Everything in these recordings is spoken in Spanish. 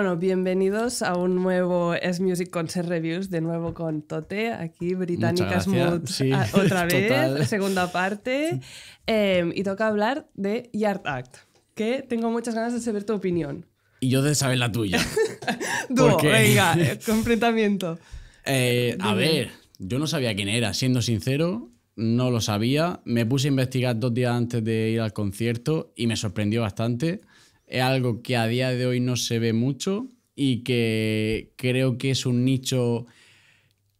Bueno, bienvenidos a un nuevo Es Music Concert Reviews, de nuevo con Tote, aquí Británicas Mood sí, ah, otra vez, segunda parte. Em, y toca hablar de Yard Act, que tengo muchas ganas de saber tu opinión. Y yo de saber la tuya. venga, eh, completamiento. Eh, a ver, yo no sabía quién era, siendo sincero, no lo sabía. Me puse a investigar dos días antes de ir al concierto y me sorprendió bastante es algo que a día de hoy no se ve mucho y que creo que es un nicho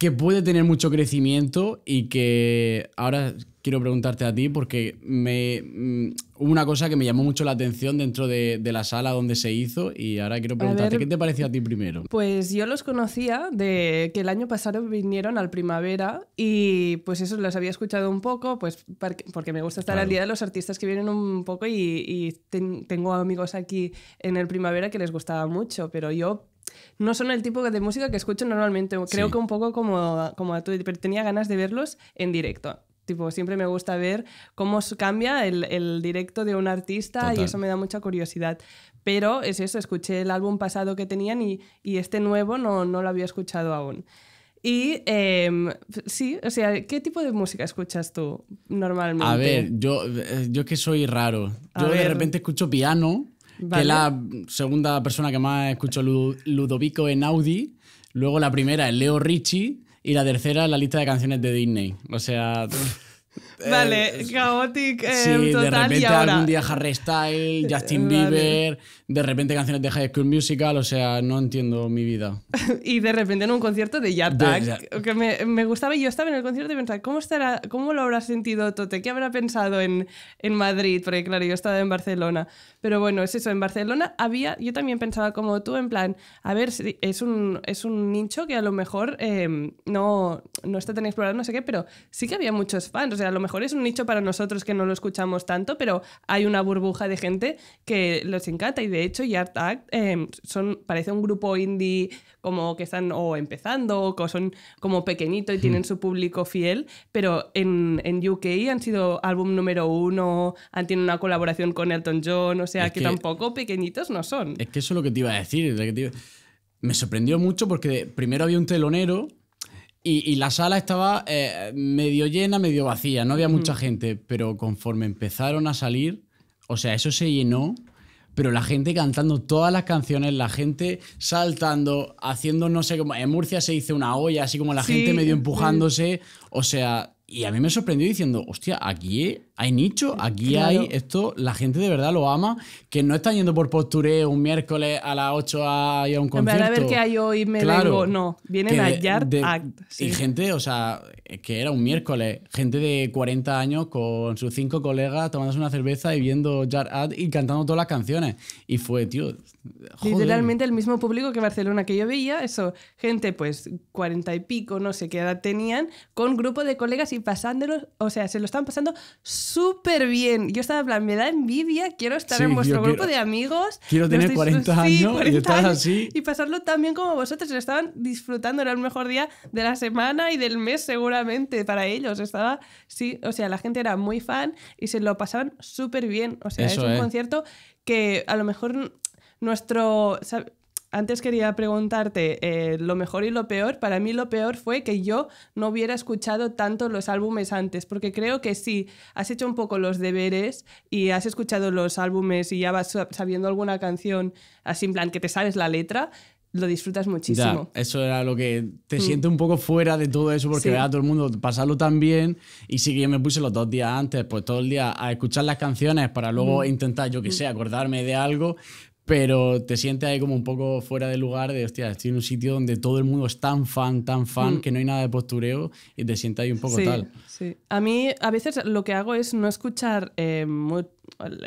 que puede tener mucho crecimiento y que ahora quiero preguntarte a ti porque me, mm, hubo una cosa que me llamó mucho la atención dentro de, la sala donde se hizo y ahora quiero preguntarte, ¿qué te pareció a ti primero? Pues yo los conocía de que el año pasado vinieron al primavera y pues eso los había escuchado un poco, pues porque me gusta estar al día de los artistas que vienen un poco y, tengo amigos aquí en el primavera que les gustaba mucho, pero yo no son el tipo de música que escucho normalmente. Creo que un poco como, como a tu. pero tenía ganas de verlos en directo. Tipo, siempre me gusta ver cómo cambia el, directo de un artista y eso me da mucha curiosidad. Pero es eso, escuché el álbum pasado que tenían y, este nuevo no, no lo había escuchado aún. Y em, sí, o sea, ¿qué tipo de música escuchas tú normalmente? A ver, yo, eh, que soy raro. yo de repente escucho piano que la segunda persona que más escucho Ludovico en Audi. Luego la primera es Leo Ricci. Y la tercera la lista de canciones de Disney. O sea. Vale, eh, caótico eh, sí, de repente algún día Harry Style, Justin Bieber, de repente canciones de High School Musical, o sea, no entiendo mi vida. y de repente en un concierto de Yardak, que me, me, gustaba y yo estaba en el concierto y pensaba, ¿cómo, estará, ¿cómo lo habrá sentido Tote? ¿Qué habrá pensado en, en Madrid? Porque claro, yo estaba en Barcelona. Pero bueno, es eso, en Barcelona había, yo también pensaba como tú, en plan, a ver, es un, es un nicho que a lo mejor eh, no, no está tan explorado, no sé qué, pero sí que había muchos fans, o sea, a lo mejor es un nicho para nosotros que no lo escuchamos tanto, pero hay una burbuja de gente que los encanta y de hecho Yard Act em, son, parece un grupo indie como que están o empezando o son como pequeñito y hmm. tienen su público fiel, pero en, en UK han sido álbum número uno, han tenido una colaboración con Elton John, o sea que, tampoco pequeñitos no son. Es que eso es lo que te iba a decir. Me sorprendió mucho porque primero había un telonero y, la sala estaba eh, medio llena, medio vacía, no había mucha gente, pero conforme empezaron a salir, o sea, eso se llenó, pero la gente cantando todas las canciones, la gente saltando, haciendo no sé cómo, en Murcia se hizo una olla, así como la gente medio empujándose, o sea, y a mí me sorprendió diciendo, hostia, aquí hay nicho, aquí hay esto, la gente de verdad lo ama, que no están yendo por posture un miércoles a las 8 a a un concierto. a ver qué hay hoy, me No, vienen a Yard Act. Y gente, o sea, que era un miércoles, gente de 40 años con sus cinco colegas tomándose una cerveza y viendo Yard Act y cantando todas las canciones. Y fue, tío, Literalmente el mismo público que Barcelona que yo veía, eso, gente pues 40 y pico, no sé qué edad tenían, con grupo de colegas y pasándolo, o sea, se lo estaban pasando súper bien. Yo estaba en plan, me da envidia, quiero estar en vuestro grupo de amigos. Quiero tener 40 años y así. Y pasarlo tan bien como vosotros. estaban disfrutando, era el mejor día de la semana y del mes seguramente para ellos. Estaba, sí, o sea, la gente era muy fan y se lo pasaban súper bien. O sea, es un concierto que a lo mejor nuestro antes quería preguntarte eh, lo mejor y lo peor. Para mí lo peor fue que yo no hubiera escuchado tanto los álbumes antes, porque creo que si has hecho un poco los deberes y has escuchado los álbumes y ya vas sabiendo alguna canción, así en plan que te sabes la letra, lo disfrutas muchísimo. eso era lo que te mm. siente un poco fuera de todo eso porque sí. a todo el mundo pasarlo tan bien y sí que yo me puse los dos días antes, pues todo el día a escuchar las canciones para luego mm. intentar, yo que sé, acordarme de algo, pero te sientes ahí como un poco fuera de lugar de, hostia, estoy en un sitio donde todo el mundo es tan fan, tan fan, mm. que no hay nada de postureo y te sientes ahí un poco tal. Sí, a mí a veces lo que hago es no escuchar eh,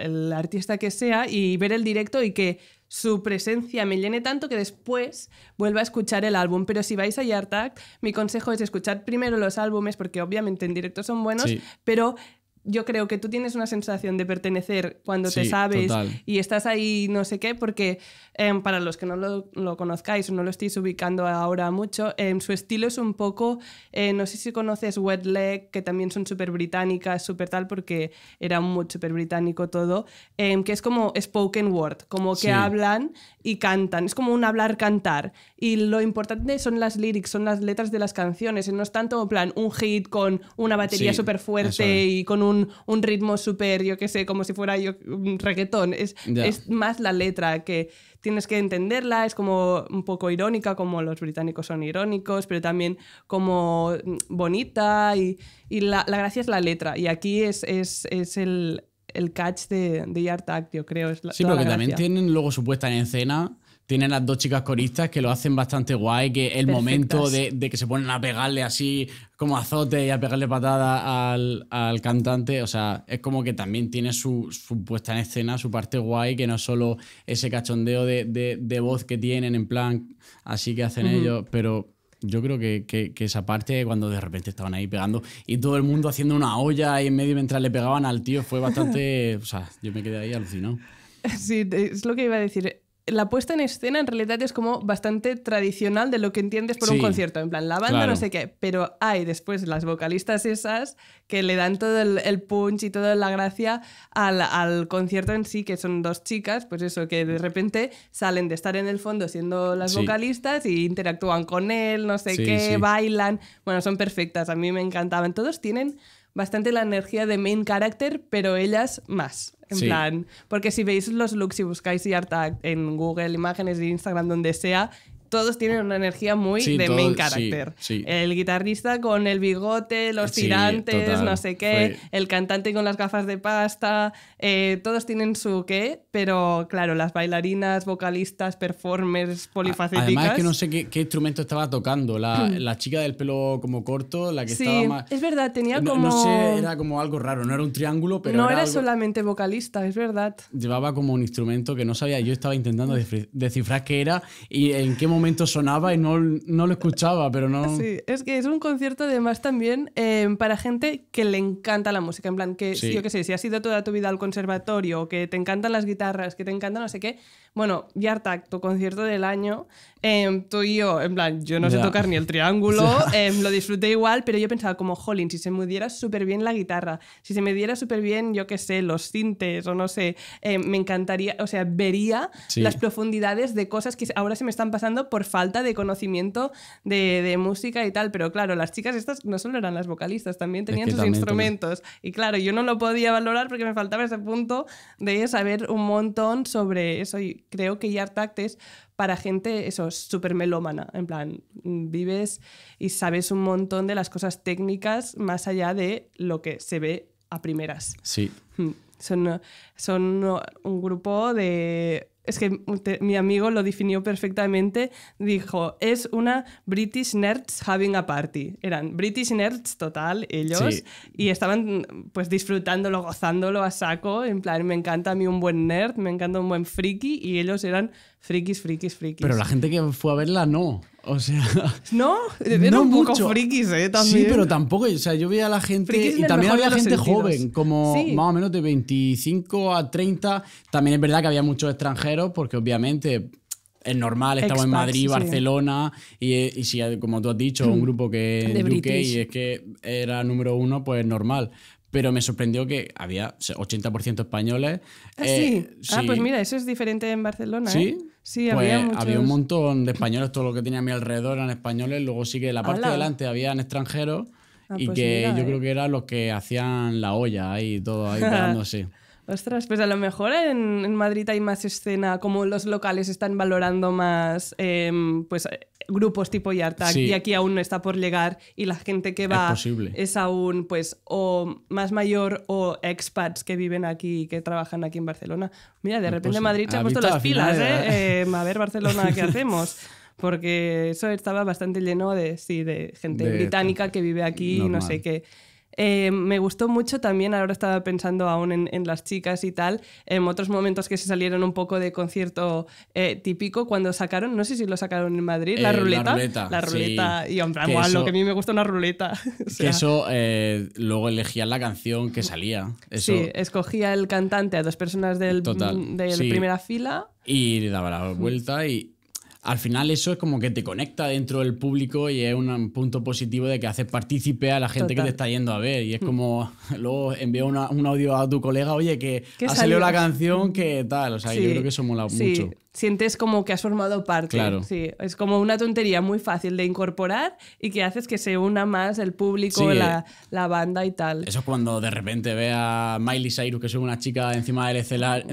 el artista que sea y ver el directo y que su presencia me llene tanto que después vuelva a escuchar el álbum. Pero si vais a Yartak, mi consejo es escuchar primero los álbumes, porque obviamente en directo son buenos, pero yo creo que tú tienes una sensación de pertenecer cuando te sabes y estás ahí no sé qué, porque em, para los que no lo, lo, conozcáis no lo estéis ubicando ahora mucho, eh, su estilo es un poco, eh, no sé si conoces Wet Leg, que también son súper británicas, súper tal, porque era muy súper británico todo, em, que es como spoken word, como que hablan y cantan, es como un hablar-cantar. Y lo importante son las lyrics, son las letras de las canciones, no es tanto plan un hit con una batería súper fuerte y con un un, ritmo súper, yo qué sé, como si fuera yo, un reggaetón. Es, es más la letra que tienes que entenderla, es como un poco irónica, como los británicos son irónicos, pero también como bonita y, y la, la, gracia es la letra. Y aquí es, es, es el, el catch de, de Yard yo creo. sí, porque también tienen luego su puesta en escena tienen las dos chicas coristas que lo hacen bastante guay, que el momento de, que se ponen a pegarle así como azote y a pegarle patada al, cantante, o sea, es como que también tiene su, puesta en escena, su parte guay, que no es solo ese cachondeo de, voz que tienen en plan, así que hacen ellos, pero yo creo que, esa parte, cuando de repente estaban ahí pegando y todo el mundo haciendo una olla ahí en medio mientras le pegaban al tío, fue bastante. o sea, yo me quedé ahí alucinado. Sí, es lo que iba a decir la puesta en escena en realidad es como bastante tradicional de lo que entiendes por un concierto. En plan, la banda no sé qué, pero hay después las vocalistas esas que le dan todo el, punch y toda la gracia al, concierto en sí, que son dos chicas, pues eso, que de repente salen de estar en el fondo siendo las vocalistas y interactúan con él, no sé qué, bailan. Bueno, son perfectas, a mí me encantaban. Todos tienen bastante la energía de main character, pero ellas más. En plan, porque si veis los looks y buscáis Yarta en Google, imágenes de Instagram, donde sea, todos tienen una energía muy de main character. El guitarrista con el bigote, los tirantes, no sé qué, el cantante con las gafas de pasta, eh, todos tienen su qué, pero claro, las bailarinas, vocalistas, performers, polifacéticas. Además es que no sé qué, instrumento estaba tocando, la, mm. la, chica del pelo como corto, la que estaba más... es verdad, tenía como... No sé, era como algo raro, no era un triángulo, pero... No era, solamente vocalista, es verdad. Llevaba como un instrumento que no sabía, yo estaba intentando descifrar qué era y en qué momento sonaba y no, lo escuchaba, pero no... Sí, es que es un concierto además también em, para gente que le encanta la música, en plan que, yo qué sé, si has ido toda tu vida al conservatorio, que te encantan las guitarras, que te encanta no sé qué, bueno, Yartak, tu concierto del año, em, tú y yo, en plan, yo no sé tocar ni el triángulo, em, lo disfruté igual, pero yo pensaba como, Holly si se me diera súper bien la guitarra, si se me diera súper bien, yo qué sé, los cintes o no sé, em, me encantaría, o sea, vería las profundidades de cosas que ahora se me están pasando por falta de conocimiento de, de música y tal, pero claro, las chicas estas no solo eran las vocalistas, también tenían sus instrumentos. Y claro, yo no lo podía valorar porque me faltaba ese punto de saber un montón sobre eso. Y creo que Yartact es para gente, súper melómana. En plan, vives y sabes un montón de las cosas técnicas más allá de lo que se ve a primeras. Sí. Hmm. Son, son un grupo de es que mi amigo lo definió perfectamente, dijo, es una British Nerds having a party. Eran British Nerds total, ellos, y estaban pues disfrutándolo, gozándolo a saco, en plan, me encanta a mí un buen nerd, me encanta un buen friki, y ellos eran Frikis, frikis, frikis. Pero la gente que fue a verla no. O sea. No, un poco frikis, ¿eh? También. Sí, pero tampoco. O sea, yo veía a la gente. y también había gente joven, como más o menos de 25 a 30. También es verdad que había muchos extranjeros, porque obviamente es normal, estamos en Madrid, Barcelona, y, si, como tú has dicho, un mm. grupo que es UK y es que era número uno, pues normal pero me sorprendió que había 80% españoles. ¿Ah, sí? Eh, ah, pues mira, eso es diferente en Barcelona. Sí, ¿eh? sí pues había un montón de españoles, todo lo que tenía a mi alrededor eran españoles, luego sí que la parte de adelante había extranjeros ah, y pues que yo eh. creo que eran los que hacían la olla ahí todo ahí sí Ostras, pues a lo mejor en, Madrid hay más escena, como los locales están valorando más em, pues, eh, grupos tipo Yartak y aquí aún no está por llegar y la gente que va es, aún pues o más mayor o expats que viven aquí, que trabajan aquí en Barcelona. Mira, de repente Madrid se ha puesto las pilas, ¿eh? Em, a ver, Barcelona, ¿qué hacemos? Porque eso estaba bastante lleno de, sí, de gente británica que vive aquí y no sé qué. Eh, me gustó mucho también, ahora estaba pensando aún en, las chicas y tal, en em, otros momentos que se salieron un poco de concierto eh, típico, cuando sacaron, no sé si lo sacaron en Madrid, la eh, ruleta. La ruleta. Y hombre, lo que a mí me gusta una ruleta. eso luego elegían la canción que salía. Sí, escogía el cantante a dos personas del, de la primera fila. Y le daba la vuelta y, al final eso es como que te conecta dentro del público y es un punto positivo de que haces partícipe a la gente que te está yendo a ver. Y es mm. como, luego envía un audio a tu colega, oye, que ha salido, la canción, que tal. O sea, yo creo que eso mola mucho sientes como que has formado parte. Claro. Sí, es como una tontería muy fácil de incorporar y que haces que se una más el público, la, eh, la, banda y tal. Eso es cuando de repente ve a Miley Cyrus, que es una chica encima del,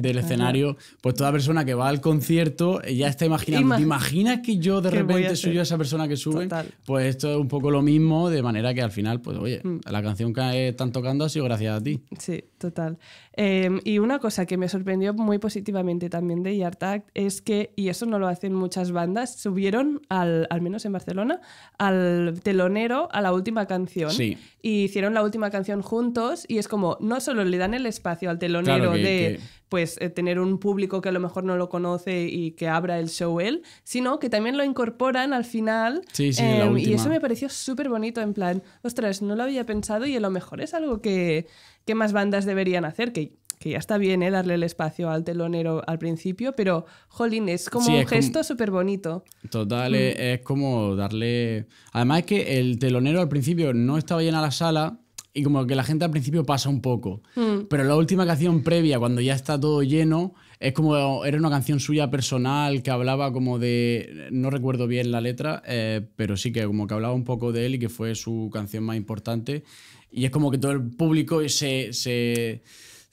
del escenario, pues toda persona que va al concierto ya está imaginando, imaginas que yo de repente soy esa persona que sube? Pues esto es un poco lo mismo, de manera que al final, pues oye, mm. la canción que están tocando ha sido gracias a ti. Sí, total. Em, y una cosa que me sorprendió muy positivamente también de Yartak es que, y eso no lo hacen muchas bandas, subieron, al, al menos en Barcelona, al telonero a la última canción. Y hicieron la última canción juntos y es como, no solo le dan el espacio al telonero de... pues eh, tener un público que a lo mejor no lo conoce y que abra el show él, sino que también lo incorporan al final. Sí, sí, em, y eso me pareció súper bonito, en plan, ostras, no lo había pensado y a lo mejor es algo que, que más bandas deberían hacer, que que ya está bien, ¿eh? Darle el espacio al telonero al principio, pero, jolín, es como un gesto súper bonito. Total, mm. es, como darle... Además es que el telonero al principio no estaba llena la sala, y como que la gente al principio pasa un poco. Mm. Pero la última canción previa, cuando ya está todo lleno, es como era una canción suya personal que hablaba como de. No recuerdo bien la letra, eh, pero sí que como que hablaba un poco de él y que fue su canción más importante. Y es como que todo el público se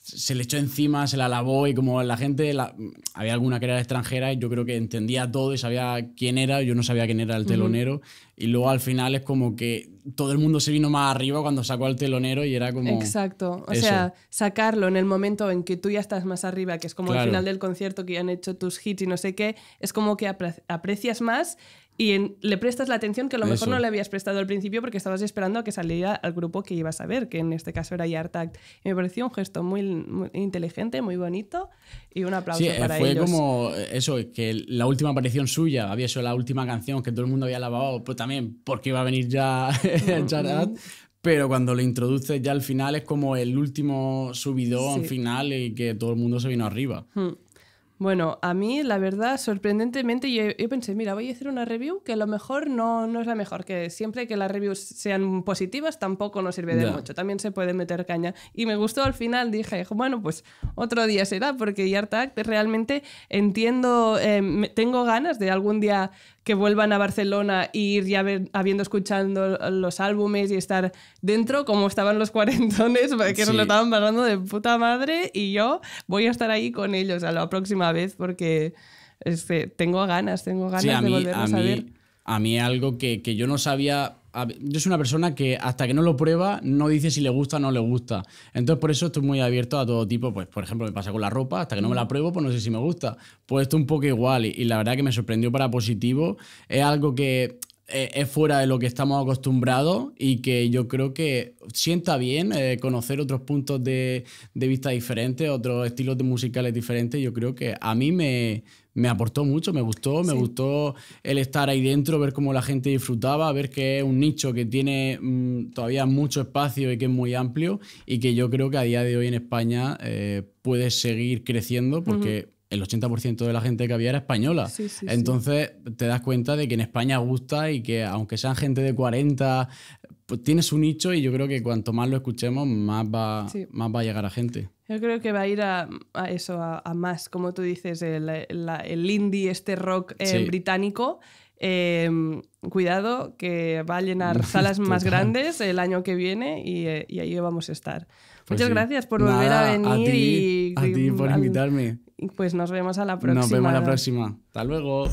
se le echó encima, se la lavó y como la gente, había alguna que extranjera y yo creo que entendía todo y sabía quién era, yo no sabía quién era el telonero y luego al final es como que todo el mundo se vino más arriba cuando sacó al telonero y era como... Exacto, o sea, sacarlo en el momento en que tú ya estás más arriba, que es como el final del concierto que ya han hecho tus hits y no sé qué, es como que aprecias más y le prestas la atención que a lo mejor no le habías prestado al principio porque estabas esperando a que saliera al grupo que ibas a ver, que en este caso era Yartact. Y me pareció un gesto muy, inteligente, muy bonito y un aplauso para fue Sí, Fue como eh, eso, que la última aparición suya había sido la última canción que todo el mundo había alabado, pues también porque iba a venir ya Charat. Mm-hmm. Pero cuando lo introduces ya al final es como el último subidón final y que todo el mundo se vino arriba. Mm. Bueno, a mí la verdad, sorprendentemente, yo, pensé, mira, voy a hacer una review que a lo mejor no, no es la mejor, que siempre que las reviews sean positivas tampoco nos sirve de mucho, también se puede meter caña. Y me gustó al final, dije, bueno, pues otro día será, porque Yartak realmente entiendo, eh, tengo ganas de algún día que vuelvan a Barcelona e ir ya habiendo escuchando los álbumes y estar dentro, como estaban los cuarentones, que lo estaban pasando de puta madre, y yo voy a estar ahí con ellos a la próxima vez porque este, tengo ganas, tengo ganas de volver a, a A mí algo que yo no sabía yo soy una persona que hasta que no lo prueba no dice si le gusta o no le gusta. Entonces por eso estoy muy abierto a todo tipo. Pues por ejemplo me pasa con la ropa, hasta que no me la mm. pruebo pues no sé si me gusta. Pues esto un poco igual y, y la verdad que me sorprendió para positivo. Es algo que eh, es fuera de lo que estamos acostumbrados y que yo creo que sienta bien eh, conocer otros puntos de, vista diferentes, otros estilos de musicales diferentes. Yo creo que a mí me, aportó mucho, me gustó, me gustó el estar ahí dentro, ver cómo la gente disfrutaba, ver que es un nicho que tiene mm, todavía mucho espacio y que es muy amplio y que yo creo que a día de hoy en España eh, puede seguir creciendo porque el 80% de la gente que había era española. Entonces te das cuenta de que en España gusta y que aunque sean gente de 40, pues tienes un nicho y yo creo que cuanto más lo escuchemos, más va, más va a llegar a gente. Yo creo que va a ir a, eso, a, más, como tú dices, el, indie, este rock eh, británico. Em, cuidado, que va a llenar salas más grandes el año que viene y, eh, y ahí vamos a estar. Pues Muchas gracias por volver a venir. A ti, y, a ti por invitarme. Pues nos vemos a la próxima. Nos vemos a la próxima. Hasta luego.